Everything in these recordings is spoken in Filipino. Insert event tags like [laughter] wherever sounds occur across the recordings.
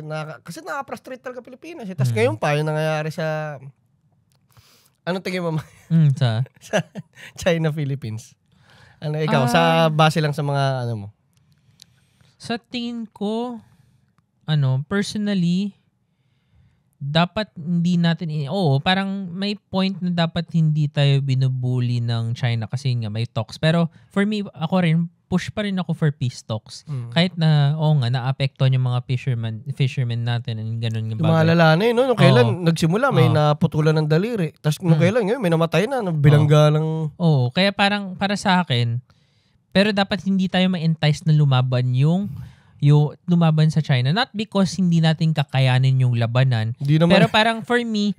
na, kasi nakaka-frustrate talaga Pilipinas. Eh. Tapos mm. ngayon pa, yung nangyayari sa, ano tingin mo? [laughs] mm, sa? sa China-Philippines. Ano, ikaw, uh, sa ah. base lang sa mga, ano mo? Sa tingin ko, ano, personally, dapat hindi natin, in- oo, parang may point na dapat hindi tayo binubuli ng China kasi nga may talks. Pero for me, ako rin, push pa rin ako for peace talks. Mm. Kahit na, oo oh nga, naapektuhan yung mga fisherman, fishermen natin and ganun yung bagay. Lumalala na yun. No? Nung kailan oo. nagsimula, may oo. naputulan ng daliri. Tapos nung mm. kailan, ngayon, may namatay na, bilangga oo. ng... Oo, kaya parang para sa akin, pero dapat hindi tayo ma-entice na lumaban yung yung lumaban sa China. Not because hindi natin kakayanin yung labanan. Pero parang for me,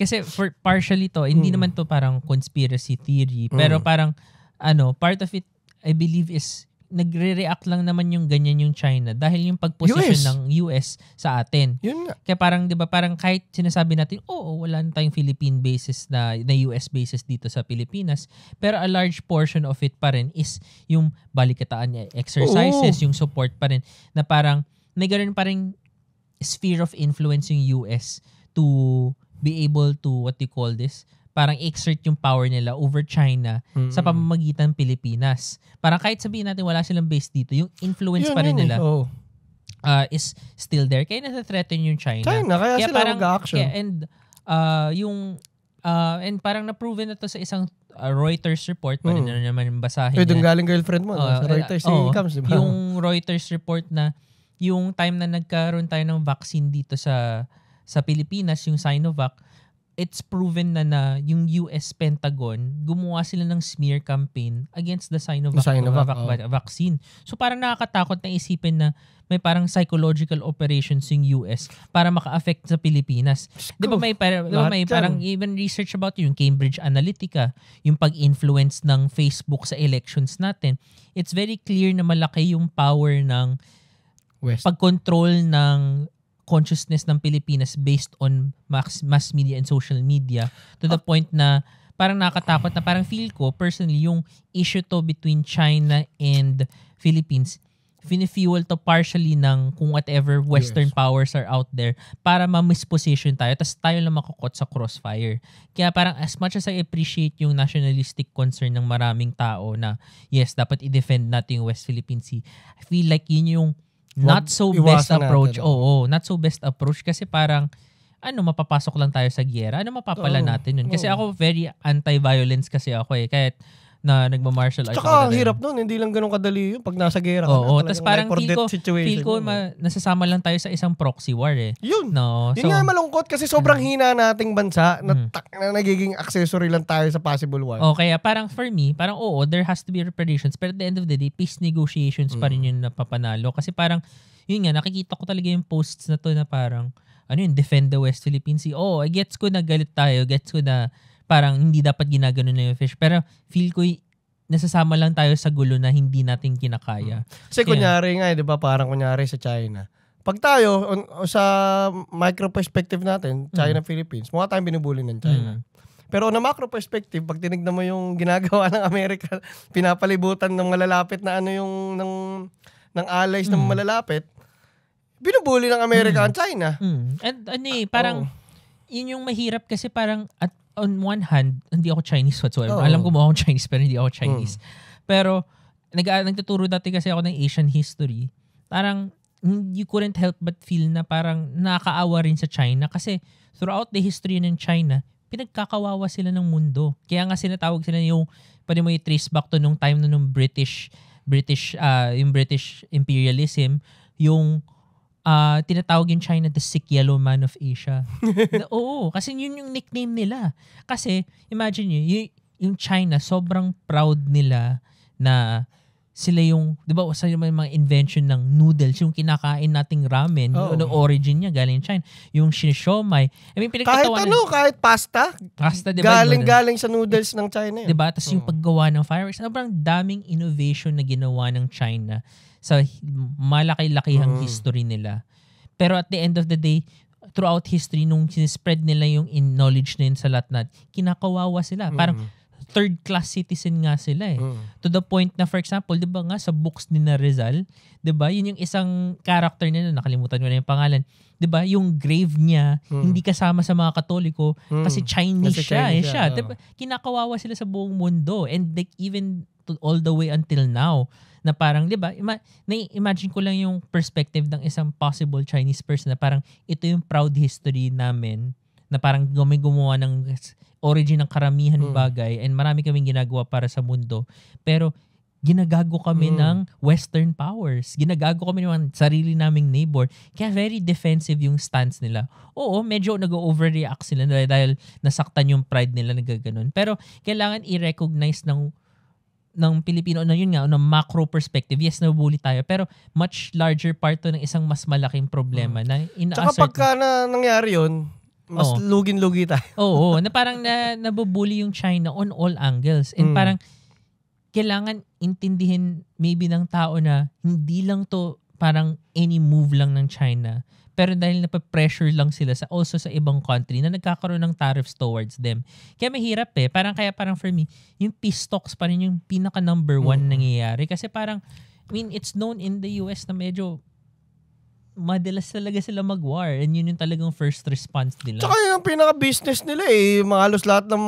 kasi for partially to, hindi mm. naman to parang conspiracy theory. Pero mm. parang ano, part of it I believe is nagre-react lang naman yung ganyan yung China dahil yung pagposition ng US sa atin. Yun nga. Kaya parang 'di ba parang kahit sinasabi natin, oo, oh, wala na tayong Philippine bases na na US bases dito sa Pilipinas, pero a large portion of it pa rin is yung balikataan exercises, oo. yung support pa rin na parang may ganun pa rin sphere of influence yung US to be able to what you call this parang exert yung power nila over China mm-hmm. sa pamamagitan ng Pilipinas. Parang kahit sabihin natin wala silang base dito, yung influence yun, pa rin yun, eh. nila. Oh uh, is still there. Kaya nasa-threaten yung China. China, kaya, kaya sila parang, action Kaya, and uh, yung, uh, and parang na-proven na to sa isang uh, Reuters report, pa mm. na naman basahin. Eh, doon galing girlfriend mo, uh, no? sa uh, Reuters uh, oh, comes, diba? Yung Reuters report na yung time na nagkaroon tayo ng vaccine dito sa sa Pilipinas, yung Sinovac, it's proven na na yung US Pentagon gumawa sila ng smear campaign against the Sinovac, Sinovac vac- oh. vaccine. So parang nakakatakot na isipin na may parang psychological operations yung US para maka-affect sa Pilipinas. 'Di ba may parang diba may parang even research about yung Cambridge Analytica, yung pag-influence ng Facebook sa elections natin. It's very clear na malaki yung power ng West. pag-control ng consciousness ng Pilipinas based on mass, mass media and social media to the oh. point na parang nakatakot na parang feel ko personally yung issue to between China and Philippines finifuel to partially ng kung whatever western yes. powers are out there para ma-misposition tayo tapos tayo lang makakot sa crossfire. Kaya parang as much as I appreciate yung nationalistic concern ng maraming tao na yes, dapat i-defend natin yung West Philippine Sea, I feel like yun yung not so best approach. Natin. Oh. Oo, not so best approach kasi parang ano mapapasok lang tayo sa giyera. Ano mapapala Oo. natin yun? Kasi Oo. ako very anti-violence kasi ako eh. Kahit na nagma-martial arts. Tsaka ang hirap noon, hindi lang ganun kadali yung pag nasa gera ka. Oo, tapos parang feel ko, feel ko eh. ma- nasasama lang tayo sa isang proxy war eh. Yun. No, yun so, nga malungkot kasi sobrang mm. hina nating bansa na, mm. tak, na nagiging accessory lang tayo sa possible war. Oh, kaya parang for me, parang oo, there has to be reparations Pero at the end of the day, peace negotiations pa rin mm. yung napapanalo kasi parang yun nga, nakikita ko talaga yung posts na to na parang, ano yun, defend the West Philippine Sea. Oh, gets ko na galit tayo, gets ko na parang hindi dapat ginagano na yung fish. Pero feel ko nasasama lang tayo sa gulo na hindi natin kinakaya. Hmm. Kasi Kaya, kunyari nga, eh, di ba, parang kunyari sa China. Pag tayo, on, on, sa micro perspective natin, hmm. China-Philippines, mm. mukha tayong binubuli ng China. Mm. Pero on a macro perspective, pag tinignan mo yung ginagawa ng Amerika, [laughs] pinapalibutan ng malalapit na ano yung ng ng allies mm. ng hmm. malalapit, binubuli ng Amerika mm. ang China. Mm. And ano eh, parang oh. yun yung mahirap kasi parang at on one hand, hindi ako Chinese whatsoever. Oo. Alam ko mo ako Chinese pero hindi ako Chinese. Mm. Pero nag ah, nagtuturo dati kasi ako ng Asian history. Parang you couldn't help but feel na parang nakaawa rin sa China kasi throughout the history ng China, pinagkakawawa sila ng mundo. Kaya nga sinatawag sila yung pwede mo i-trace back to nung time na nung British British uh, yung British imperialism, yung uh, tinatawag yung China the sick yellow man of Asia. na, [laughs] oo, kasi yun yung nickname nila. Kasi, imagine nyo, y- yung China, sobrang proud nila na sila yung, di ba, sa yung mga invention ng noodles, yung kinakain nating ramen, oh. yung, yung origin niya, galing China. Yung shinshomai. I mean, kahit ano, na, kahit pasta. Pasta, di ba? Galing-galing sa noodles ng China. Di ba? Tapos oh. yung paggawa ng fireworks, sobrang daming innovation na ginawa ng China sa malaki-lakihang uh-huh. history nila. Pero at the end of the day, throughout history, nung sinispread nila yung in knowledge na yun sa Latnat, kinakawawa sila. Uh-huh. Parang mm. third class citizen nga sila eh. Uh-huh. To the point na for example, 'di ba nga sa books ni na Rizal, 'di ba? Yun yung isang character nila, nakalimutan ko na yung pangalan. 'Di ba? Yung grave niya uh-huh. hindi kasama sa mga Katoliko uh-huh. kasi Chinese kasi siya, eh, Chinese eh, siya. siya. Uh-huh. Diba? Kinakawawa sila sa buong mundo and like even all the way until now na parang 'di ba ima- imagine ko lang yung perspective ng isang possible Chinese person na parang ito yung proud history namin na parang kami gumawa ng origin ng karamihan mm. bagay and marami kaming ginagawa para sa mundo pero ginagago kami mm. ng western powers ginagago kami ng sarili naming neighbor kaya very defensive yung stance nila oo medyo nag-overreact sila dahil nasaktan yung pride nila nagaganon pero kailangan i-recognize ng ng Pilipino na yun nga, ng macro perspective, yes, nabubuli tayo. Pero much larger part to ng isang mas malaking problema hmm. na in Tsaka pagka na nangyari yun, mas oo. lugin-lugi tayo. oo, oo, [laughs] na parang na, nabubuli yung China on all angles. And hmm. parang kailangan intindihin maybe ng tao na hindi lang to parang any move lang ng China. Pero dahil napapressure lang sila sa also sa ibang country na nagkakaroon ng tariffs towards them. Kaya mahirap eh. Parang kaya parang for me, yung peace talks pa rin yung pinaka number one mm. nangyayari. Kasi parang, I mean, it's known in the US na medyo madalas talaga sila mag-war and yun yung talagang first response nila. Tsaka yung pinaka-business nila eh, mga lahat ng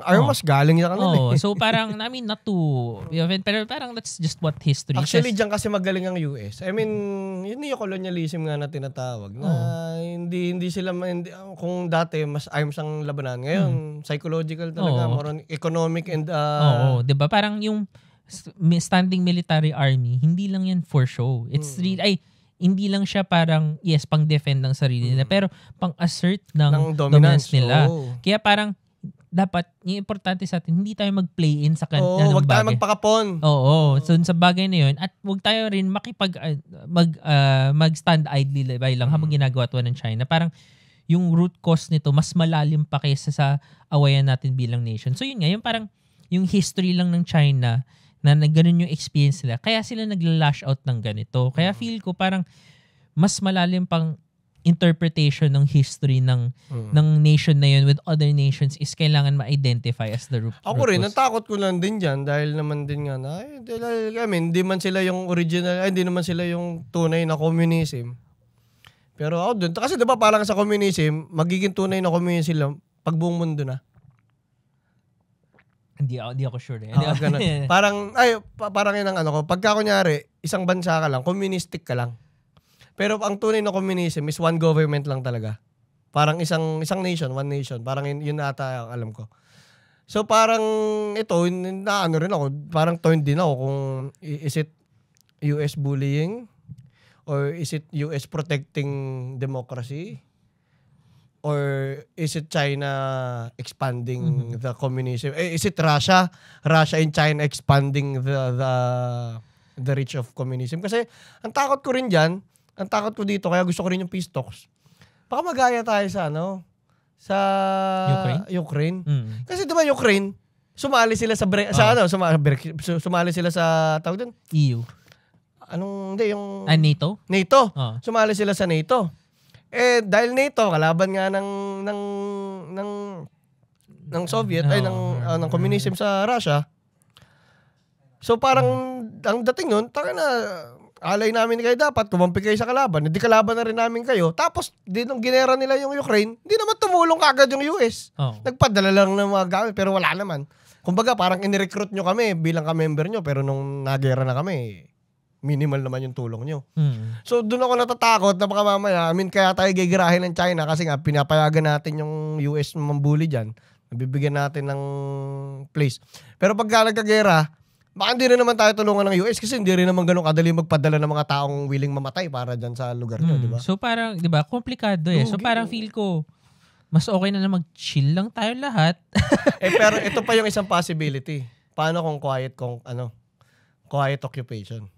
armas oh. galing sa kanila. Oh. Eh. so parang, I mean, not to, you pero parang that's just what history Actually, is. dyan kasi magaling ang US. I mean, yun yung colonialism nga na tinatawag. Na oh. hindi, hindi sila, hindi, kung dati mas arms ang labanan. Ngayon, hmm. psychological talaga, oh. more economic and... Uh, Oo, oh, oh. ba diba? Parang yung standing military army, hindi lang yan for show. It's hmm. real, hindi lang siya parang yes pang defend ng sarili nila mm. pero pang assert ng, ng dominance, dominance nila. Oh. Kaya parang dapat yung importante sa atin hindi tayo mag-play in sa kanila oh, ng wag bagay. tayo magpakapon. Oo, oo. Oh. So sa bagay na 'yon at wag tayo rin makipag uh, mag uh, mag-stand idly by lang mm. habang ginagawa 'to ng China. Parang yung root cause nito mas malalim pa kaysa sa awayan natin bilang nation. So yun nga, yung parang yung history lang ng China na, na ganun yung experience nila. Kaya sila nagla-lash out ng ganito. Kaya mm. feel ko parang mas malalim pang interpretation ng history ng mm. ng nation na yun with other nations is kailangan ma-identify as the root. Ako rin, natakot ko lang din diyan dahil naman din nga na, eh, dahil, I mean, hindi man sila yung original, hindi naman sila yung tunay na communism. Pero ako oh, dun, kasi 'di parang sa communism, magiging tunay na communism sila pag buong mundo na. Hindi ako, hindi ako sure. Eh. Oh, [laughs] ganun. parang, ay, pa, parang yun ang ano ko. Pagka kunyari, isang bansa ka lang, communistic ka lang. Pero ang tunay na communism is one government lang talaga. Parang isang isang nation, one nation. Parang yun, yun ata ang alam ko. So parang ito, na ano rin ako, parang torn din ako kung is it US bullying or is it US protecting democracy? or is it China expanding mm-hmm. the communism? Eh, is it Russia, Russia and China expanding the the the reach of communism? Kasi ang takot ko rin diyan, ang takot ko dito kaya gusto ko rin yung peace talks. Baka magaya tayo sa ano sa Ukraine. Ukraine. Mm. Kasi 'di ba Ukraine sumali sila sa bre- uh. sa ah. ano sumali, sumali sila sa tawag doon EU. Anong hindi yung uh, NATO? NATO. Uh. Sumali sila sa NATO. Eh, dahil nito kalaban nga ng, ng, ng, ng Soviet, no. ay ng, uh, ng communism sa Russia. So parang, ang dating nun, taka na, alay namin kayo dapat, kumampi kayo sa kalaban, hindi kalaban na rin namin kayo. Tapos, di nung ginera nila yung Ukraine, hindi naman tumulong kagad yung US. Oh. Nagpadala lang ng mga gamit, pero wala naman. Kumbaga, parang inirecruit nyo kami bilang ka-member nyo, pero nung nagera na kami, minimal naman yung tulong nyo. Hmm. So doon ako natatakot na baka mamaya, I mean, kaya tayo gigirahin ng China kasi nga pinapayagan natin yung US mambuli dyan. Nabibigyan natin ng place. Pero pagka nagkagera, baka hindi rin naman tayo tulungan ng US kasi hindi rin naman ganun kadali magpadala ng mga taong willing mamatay para dyan sa lugar nyo, hmm. di ba? Hmm. So parang, di ba, komplikado eh. Okay. So parang feel ko, mas okay na lang mag-chill lang tayo lahat. [laughs] eh pero ito pa yung isang [laughs] possibility. Paano kung quiet kung ano? Quiet occupation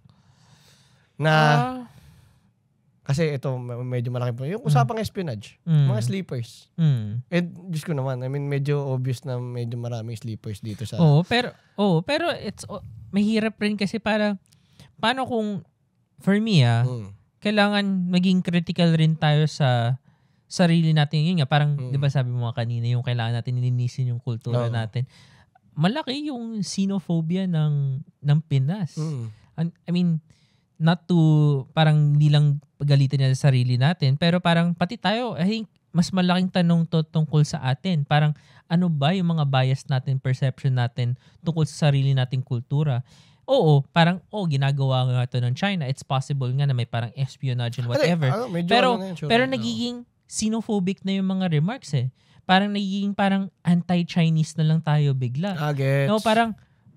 na uh, kasi ito medyo malaki po. Yung mm. usapang mm. espionage, mm. mga sleepers. Mm. And eh, just ko naman, I mean medyo obvious na medyo maraming sleepers dito sa Oo, pero oh, pero it's oh, mahirap rin kasi para paano kung for me ah, mm. kailangan maging critical rin tayo sa sarili natin. Yun nga, parang mm. 'di ba sabi mo kanina yung kailangan natin nilinisin yung kultura no. natin. Malaki yung xenophobia ng ng Pinas. Mm. I mean, not to parang hindi lang pagalitan niya sa sarili natin, pero parang pati tayo, I think mas malaking tanong to tungkol sa atin. Parang ano ba yung mga bias natin, perception natin tungkol sa sarili nating kultura. Oo, parang oh, ginagawa nga to ng China. It's possible nga na may parang espionage and whatever. Ay, ano, ay, pero ano na pero nagiging xenophobic na yung mga remarks eh. Parang nagiging parang anti-Chinese na lang tayo bigla. Ah, no, parang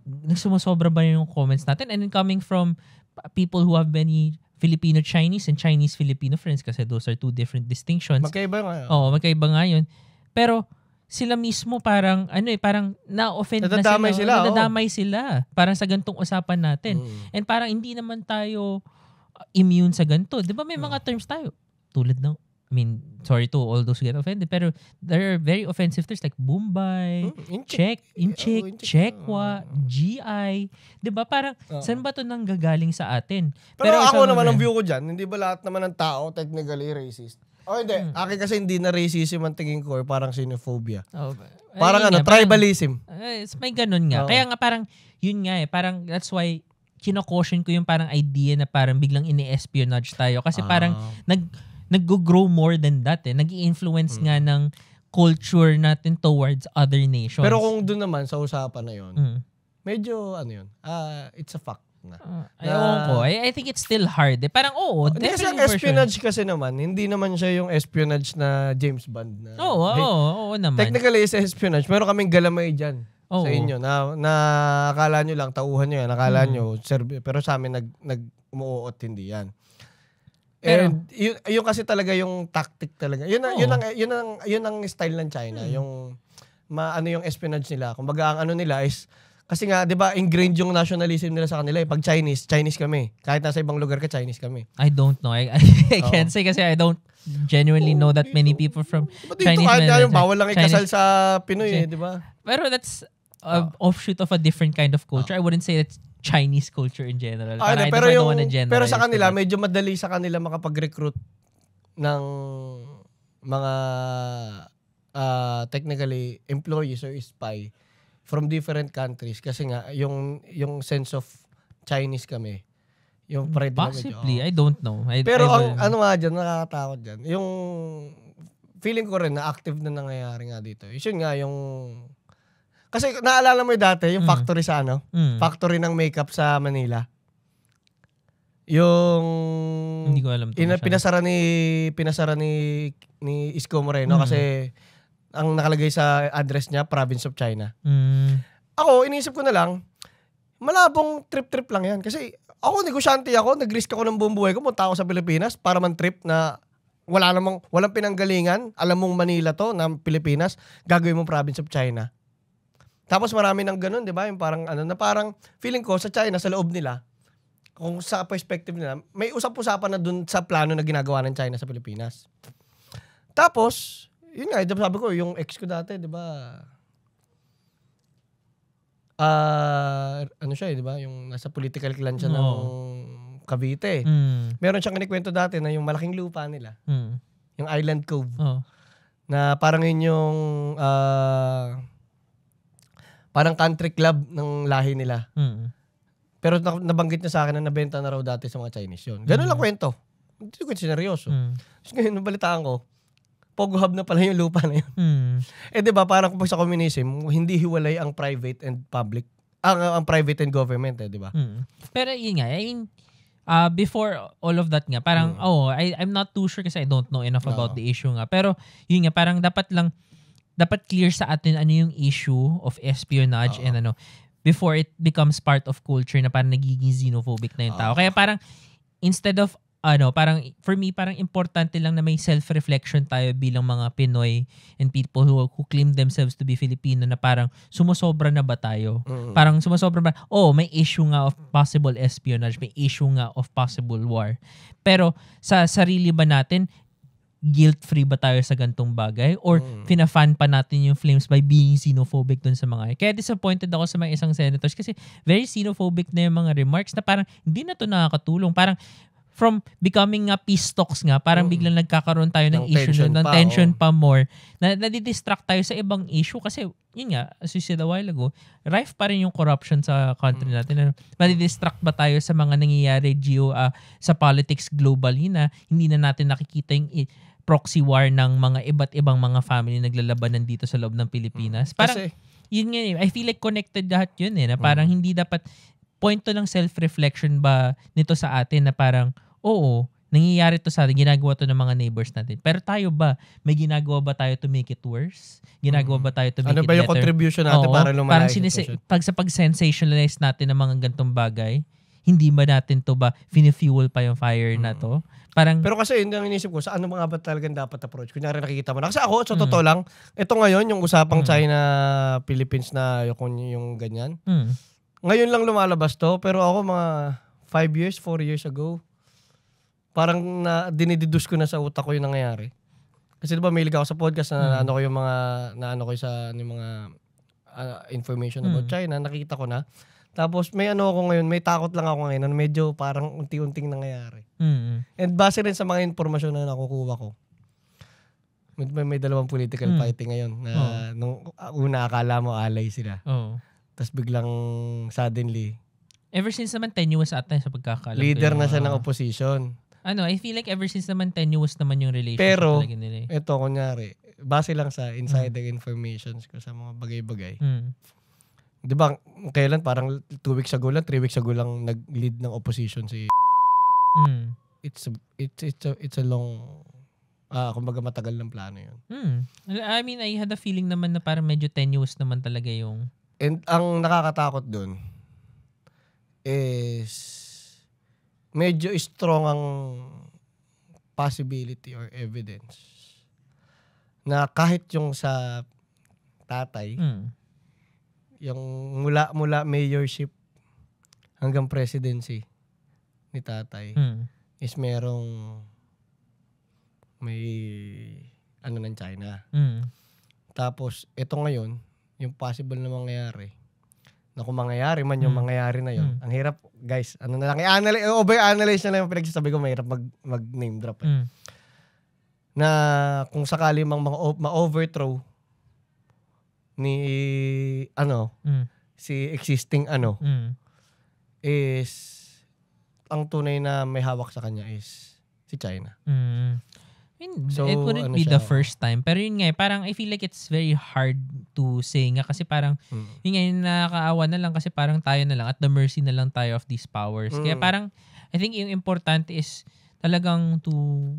nagsumasobra ba yung comments natin? And then coming from people who have many Filipino Chinese and Chinese Filipino friends kasi those are two different distinctions. Magkaiba nga. Oo, oh, magkaiba nga 'yun. Pero sila mismo parang ano eh parang na-offend na sila. sila nadadamay oh. sila. Parang sa gantong usapan natin. Mm. And parang hindi naman tayo immune sa ganito. 'Di ba may mm. mga mm. terms tayo tulad ng I mean, sorry to all those who get offended, pero there are very offensive terms like Bombay, mm, Czech, oh, Incheck, Czechwa, oh. GI. Di ba? Parang, uh saan ba ito nang gagaling sa atin? Pero, pero ako naman, ang view ko dyan, hindi ba lahat naman ng tao technically racist? O oh, hindi, hmm. akin kasi hindi na racism ang tingin ko, eh, parang xenophobia. Oh, parang ano, nga, tribalism. Parang, uh, eh, may ganun nga. Oh. Kaya nga parang, yun nga eh, parang that's why kinokaution ko yung parang idea na parang biglang ini-espionage tayo. Kasi ah. parang nag nag-grow more than that eh. nag influence mm. nga hmm. ng culture natin towards other nations. Pero kung doon naman sa usapan na yon, mm. medyo ano yun, uh, it's a fact na. Uh, ah, Ayun ko. I, I think it's still hard. Eh. Parang oo. Oh, Kasi ang espionage version. kasi naman, hindi naman siya yung espionage na James Bond. Na, oo, oh, oo, oh, oo, oo naman. Technically, it's espionage. Meron kaming galamay dyan. Oo. Sa inyo na, na akala nyo lang, tauhan nyo yan, akala mm. nyo, pero sa amin nag, nag umuot hindi yan. And yun, yun kasi talaga yung tactic talaga. Yun, oh. yun, ang, yun, ang, yun ang style ng China. Hmm. Yung ma, ano yung espionage nila. Kumbaga, ang ano nila is, kasi nga, di ba, ingrained yung nationalism nila sa kanila. Eh. Pag Chinese, Chinese kami. Kahit nasa ibang lugar ka, Chinese kami. I don't know. I, [laughs] I, I oh. can't say kasi I don't genuinely oh, know that dito. many people from But Chinese. But dito, kahit yung bawal lang ikasal Chinese. sa Pinoy, eh, di ba? Pero that's, a uh, offshoot of a different kind of culture. Uh, I wouldn't say that's Chinese culture in general. Uh, ah, Para pero yung, pero sa kanila, medyo madali sa kanila makapag-recruit ng mga uh, technically employees or spy from different countries kasi nga yung yung sense of Chinese kami yung pride possibly medyo, oh. I don't know I, pero I ang, ano nga diyan nakakatakot diyan yung feeling ko rin na active na nangyayari nga dito yun nga yung kasi naalala mo yung dati, yung mm. factory sa ano? Mm. Factory ng makeup sa Manila. Yung Hindi ko alam to ina, pinasara ni pinasara ni ni Isko Moreno Mm. kasi ang nakalagay sa address niya, province of China. Mm. Ako, iniisip ko na lang, malabong trip-trip lang yan. Kasi ako, negosyante ako, nag-risk ako ng buong buhay ko, punta ako sa Pilipinas para man trip na wala namang, walang pinanggalingan, alam mong Manila to, ng Pilipinas, gagawin mo province of China. Tapos marami ng ganun, di ba? Yung parang ano, na parang feeling ko sa China, sa loob nila, kung sa perspective nila, may usap-usapan na dun sa plano na ginagawa ng China sa Pilipinas. Tapos, yun nga, sabi ko, yung ex ko dati, di ba? Ah, uh, ano siya, eh, di ba? Yung nasa political clan siya no. ng Cavite. Mm. Meron siyang kinikwento dati na yung malaking lupa nila, mm. yung Island Cove, oh. na parang yun yung uh, parang country club ng lahi nila. Mm. Pero na- nabanggit niya sa akin na nabenta na raw dati sa mga Chinese yun. Ganun mm. lang kwento. Hindi ko sineryoso. Mm. Tapos ngayon, nabalitaan ko, Pogo Hub na pala yung lupa na yun. Mm. Eh di ba parang kung sa communism, hindi hiwalay ang private and public. Ang, ah, ang private and government eh, di ba? Mm. Pero yun nga, I mean, uh, before all of that nga, parang, mm. oh, I, I'm not too sure kasi I don't know enough no. about the issue nga. Pero yun nga, parang dapat lang, dapat clear sa atin ano yung issue of espionage Uh-oh. and ano before it becomes part of culture na parang nagiging xenophobic na yung tao. Uh-oh. Kaya parang instead of ano, parang for me parang importante lang na may self-reflection tayo bilang mga Pinoy and people who who claim themselves to be Filipino na parang sumosobra na ba tayo? Mm-hmm. Parang sumosobra ba? Oh, may issue nga of possible espionage, may issue nga of possible war. Pero sa sarili ba natin guilt-free ba tayo sa gantong bagay or mm. pinafan pa natin yung flames by being xenophobic dun sa mga kaya disappointed ako sa mga isang senators kasi very xenophobic na yung mga remarks na parang hindi na to nakakatulong parang from becoming nga peace talks nga parang mm. biglang nagkakaroon tayo ng, ng issue tension na, ng pa, tension oh. pa more na nadidistract tayo sa ibang issue kasi yun nga as you said a while ago rife pa rin yung corruption sa country mm. natin nadidistract ano, ba tayo sa mga nangyayari geo uh, sa politics globally na hindi na natin nakikita yung proxy war ng mga iba't ibang mga family naglalabanan dito sa loob ng Pilipinas. Mm. Parang, Kasi, yun nga eh. I feel like connected lahat yun eh. Na parang mm. hindi dapat, point to ng self-reflection ba nito sa atin na parang, oo, nangyayari to sa atin, ginagawa to ng mga neighbors natin. Pero tayo ba, may ginagawa ba tayo to make it worse? Ginagawa mm. ba tayo to make ano it better? Ano ba yung contribution natin Oo, para lumalayo? Parang sinise- pag sa pag-sensationalize natin ng mga gantong bagay, hindi ba natin to ba fini-fuel pa yung fire na mm. to? Parang Pero kasi yun ang inisip ko, sa saan mga ba talaga dapat approach? Kunyari nakikita mo na. Kasi ako, sa mm. totoo lang, ito ngayon, yung usapang mm. China-Philippines na yung, yung ganyan. Mm. Ngayon lang lumalabas to, pero ako mga 5 years, 4 years ago, parang na, dinideduce ko na sa utak ko yung nangyayari. Kasi diba may ako sa podcast na mm. ano ko yung mga, na ano ko sa yung mga uh, information about mm. China, nakikita ko na tapos may ano ako ngayon, may takot lang ako ngayon. Medyo parang unti-unting nangyayari. Mm-hmm. And base rin sa mga impormasyon na nakukuha ko. May, may dalawang political mm. party ngayon na oh. nung ah, una akala mo alay sila. Oh. Tapos biglang suddenly. Ever since naman tenuous ata sa pagkakalam. Leader na siya oh. ng opposition. Ano, I feel like ever since naman tenuous naman yung relationship Pero, talaga nila. Pero, eh. ito kunyari, base lang sa insider mm. informations ko sa mga bagay-bagay. Mm 'Di ba? Kailan parang 2 weeks ago lang, 3 weeks ago lang nag-lead ng opposition si mm. It's a, it's it's a, it's a long Ah, uh, kumbaga matagal ng plano 'yun. Mm. I mean, I had a feeling naman na parang medyo tenuous naman talaga yung And ang nakakatakot doon is medyo strong ang possibility or evidence na kahit yung sa tatay, mm yung mula mula mayorship hanggang presidency ni tatay mm. is merong may ano ng China. Mm. Tapos ito ngayon, yung possible na mangyayari na kung mangyayari man yung mm. mangyayari na yon. Mm. Ang hirap, guys, ano na lang, i-analyze, over-analyze na lang yung pinagsasabi ko, mahirap mag, mag-name drop. Eh. Mm. Na kung sakali mang ma-overthrow ni ano, mm. si existing ano mm. is ang tunay na may hawak sa kanya is si China. Mm. I mean, so, it wouldn't ano be siya, the first time. Pero yun nga, eh, parang I feel like it's very hard to say nga kasi parang, mm. yun nga, yun nakakaawa na lang kasi parang tayo na lang at the mercy na lang tayo of these powers. Mm. Kaya parang, I think yung important is talagang to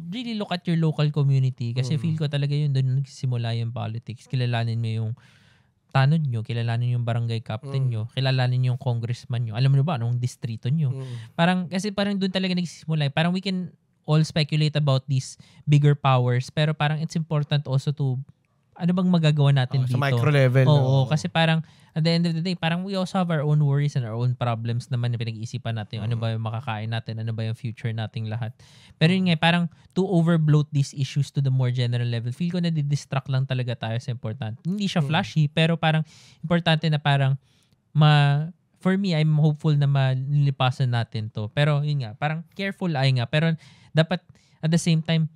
really look at your local community kasi mm. feel ko talaga yun doon nagsimula yung politics. Kilalanin mo yung tanod nyo, kilalanin yung barangay captain mm. nyo, kilalanin yung congressman nyo, alam nyo ba anong distrito nyo. Mm. Parang, kasi parang doon talaga nagsisimula. Eh. Parang we can all speculate about these bigger powers, pero parang it's important also to ano bang magagawa natin oh, dito? Sa micro level. Oo, oh. kasi parang at the end of the day, parang we also have our own worries and our own problems naman na pinag-iisipan natin. Yung ano ba yung makakain natin? Ano ba yung future nating lahat? Pero yun nga, parang to overbloat these issues to the more general level, feel ko na didistract lang talaga tayo sa important. Hindi siya flashy, pero parang importante na parang ma for me, I'm hopeful na malilipasan natin to. Pero yun nga, parang careful ay nga. Pero dapat at the same time,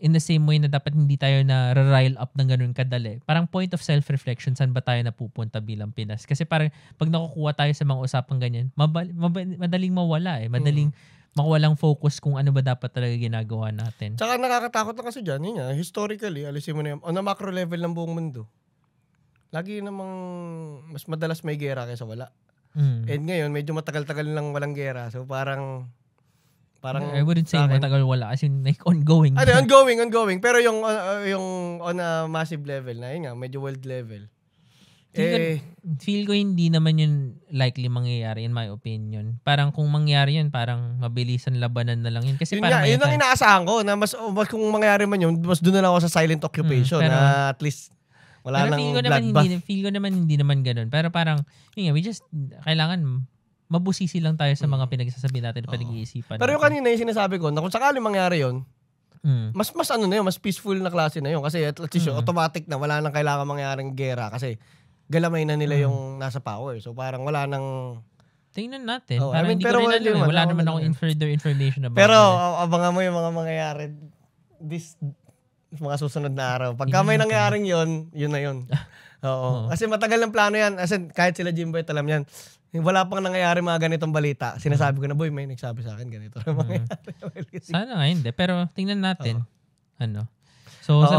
in the same way na dapat hindi tayo na rile up ng ganun kadali. Parang point of self-reflection, saan ba tayo napupunta bilang Pinas? Kasi parang pag nakukuha tayo sa mga usapang ganyan, mabal- mab- madaling mawala eh. Madaling mm. makuwalang focus kung ano ba dapat talaga ginagawa natin. Tsaka nakakatakot na kasi dyan, yun nga, historically, alisin mo na yan, on a macro level ng buong mundo, lagi namang mas madalas may gera kaysa wala. Mm. And ngayon, medyo matagal-tagal lang walang gera. So parang Parang I wouldn't say akin, matagal wala kasi like ongoing. Ano, [laughs] ongoing, ongoing. Pero yung uh, uh, yung on a massive level na yun nga, medyo world level. Feel, eh, ko, feel ko hindi naman yun likely mangyayari in my opinion. Parang kung mangyari yun, parang mabilisan labanan na lang yun. Kasi yun parang nga, yun ang inaasahan ko na mas, mas kung mangyari man yun, mas doon na lang ako sa silent occupation hmm, pero, na at least wala nang feel ko naman, hindi, feel ko naman hindi naman ganoon. Pero parang, yun nga, we just, kailangan mabusisi lang tayo sa mga mm. pinagsasabi natin at pinag-iisipan. Pero yung kanina yung sinasabi ko, na kung sakali mangyari yon mm. mas mas ano na yun, mas peaceful na klase na yun. Kasi at least mm. automatic na, wala nang kailangan mangyaring gera kasi galamay na nila mm. yung nasa power. So parang wala nang... Tingnan natin. Oh, Para I mean, pero eh. wala, naman, wala naman akong further information about Pero it. abangan mo yung mga mangyayari this mga susunod na araw. Pagka may nangyaring yon yun na yun. [laughs] Oo. Oo. Kasi matagal ng plano yan. As in, kahit sila Jimbo ay alam yan. Eh, wala pang nangyayari mga ganitong balita. Sinasabi mm. ko na, boy, may nagsabi sa akin ganito na [laughs] mangyayari. Mm. [laughs] Sana nga hindi. Pero tingnan natin. Oo. Ano? So, sa